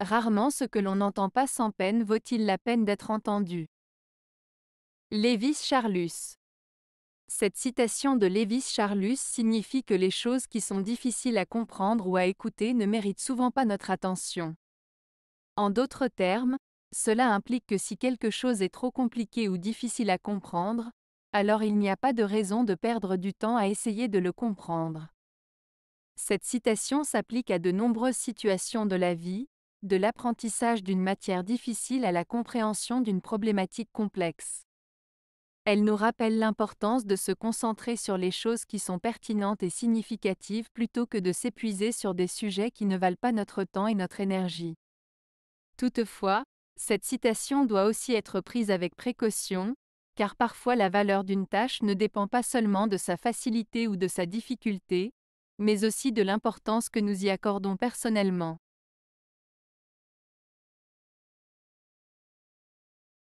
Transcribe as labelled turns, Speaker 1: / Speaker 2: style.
Speaker 1: Rarement ce que l'on n'entend pas sans peine vaut-il la peine d'être entendu. Lévis Charlus Cette citation de Lévis Charlus signifie que les choses qui sont difficiles à comprendre ou à écouter ne méritent souvent pas notre attention. En d'autres termes, cela implique que si quelque chose est trop compliqué ou difficile à comprendre, alors il n'y a pas de raison de perdre du temps à essayer de le comprendre. Cette citation s'applique à de nombreuses situations de la vie, de l'apprentissage d'une matière difficile à la compréhension d'une problématique complexe. Elle nous rappelle l'importance de se concentrer sur les choses qui sont pertinentes et significatives plutôt que de s'épuiser sur des sujets qui ne valent pas notre temps et notre énergie. Toutefois, cette citation doit aussi être prise avec précaution, car parfois la valeur d'une tâche ne dépend pas seulement de sa facilité ou de sa difficulté, mais aussi de l'importance que nous y accordons personnellement.